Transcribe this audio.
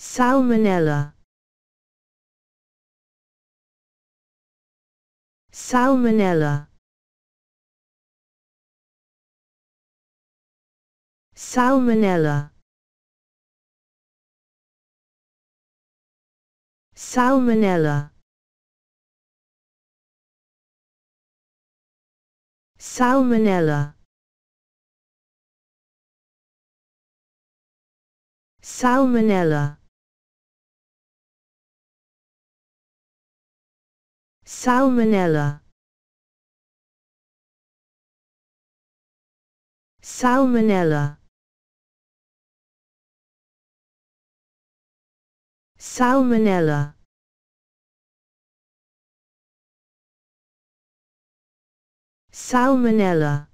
Salmonella Salmonella Salmonella Salmonella Salmonella Salmonella Salmonella Salmonella Salmonella Salmonella